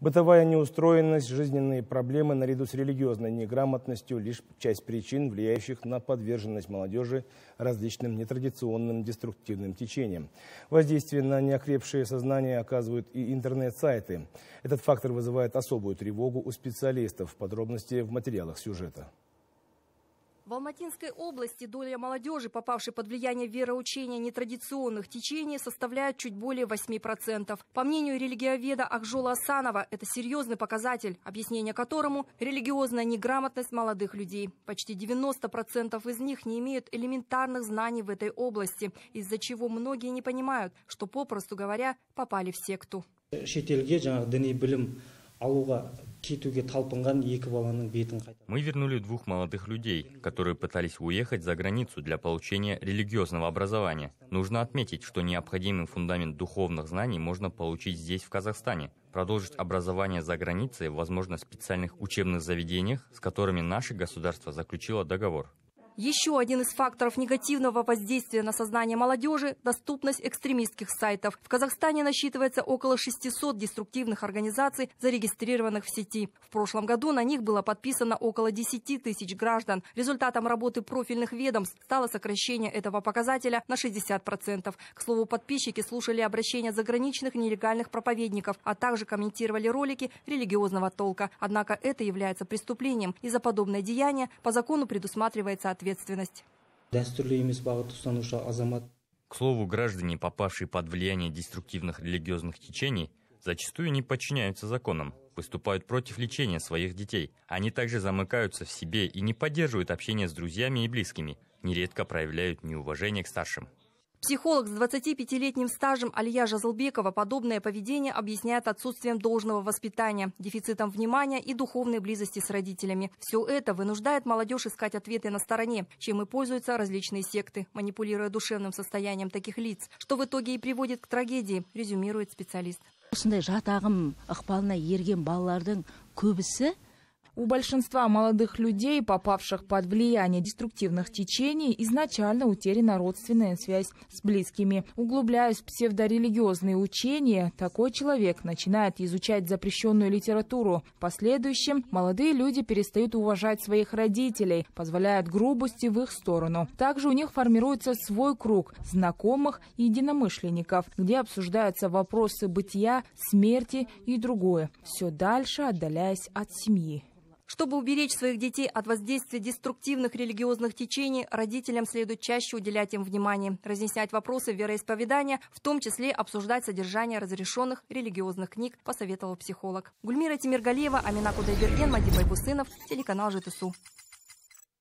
Бытовая неустроенность, жизненные проблемы наряду с религиозной неграмотностью – лишь часть причин, влияющих на подверженность молодежи различным нетрадиционным деструктивным течениям. Воздействие на неокрепшее сознание оказывают и интернет-сайты. Этот фактор вызывает особую тревогу у специалистов. Подробности в материалах сюжета. В Алматинской области доля молодежи, попавшей под влияние вероучения нетрадиционных течений, составляет чуть более 8%. По мнению религиоведа Ахжола Асанова, это серьезный показатель, объяснение которому – религиозная неграмотность молодых людей. Почти 90% из них не имеют элементарных знаний в этой области, из-за чего многие не понимают, что, попросту говоря, попали в секту. Мы вернули двух молодых людей, которые пытались уехать за границу для получения религиозного образования. Нужно отметить, что необходимый фундамент духовных знаний можно получить здесь, в Казахстане. Продолжить образование за границей возможно в специальных учебных заведениях, с которыми наше государство заключило договор. Еще один из факторов негативного воздействия на сознание молодежи – доступность экстремистских сайтов. В Казахстане насчитывается около 600 деструктивных организаций, зарегистрированных в сети. В прошлом году на них было подписано около 10 тысяч граждан. Результатом работы профильных ведомств стало сокращение этого показателя на 60%. К слову, подписчики слушали обращения заграничных нелегальных проповедников, а также комментировали ролики религиозного толка. Однако это является преступлением, и за подобное деяние по закону предусматривается ответ ответственность. К слову, граждане, попавшие под влияние деструктивных религиозных течений, зачастую не подчиняются законам, выступают против лечения своих детей. Они также замыкаются в себе и не поддерживают общение с друзьями и близкими, нередко проявляют неуважение к старшим. Психолог с 25-летним стажем Алия Жазлбекова подобное поведение объясняет отсутствием должного воспитания, дефицитом внимания и духовной близости с родителями. Все это вынуждает молодежь искать ответы на стороне, чем и пользуются различные секты, манипулируя душевным состоянием таких лиц, что в итоге и приводит к трагедии, резюмирует специалист. жатағым ықпалына ерген балалардың көбісі у большинства молодых людей, попавших под влияние деструктивных течений, изначально утеряна родственная связь с близкими. Углубляясь в псевдорелигиозные учения, такой человек начинает изучать запрещенную литературу. В последующем молодые люди перестают уважать своих родителей, позволяют грубости в их сторону. Также у них формируется свой круг знакомых и единомышленников, где обсуждаются вопросы бытия, смерти и другое, все дальше отдаляясь от семьи. Чтобы уберечь своих детей от воздействия деструктивных религиозных течений, родителям следует чаще уделять им внимание, разъяснять вопросы вероисповедания, в том числе обсуждать содержание разрешенных религиозных книг, посоветовал психолог. Гульмира Тимиргалиева, Амина Кудайберген, Мадибай Бусынов, телеканал ЖТСУ.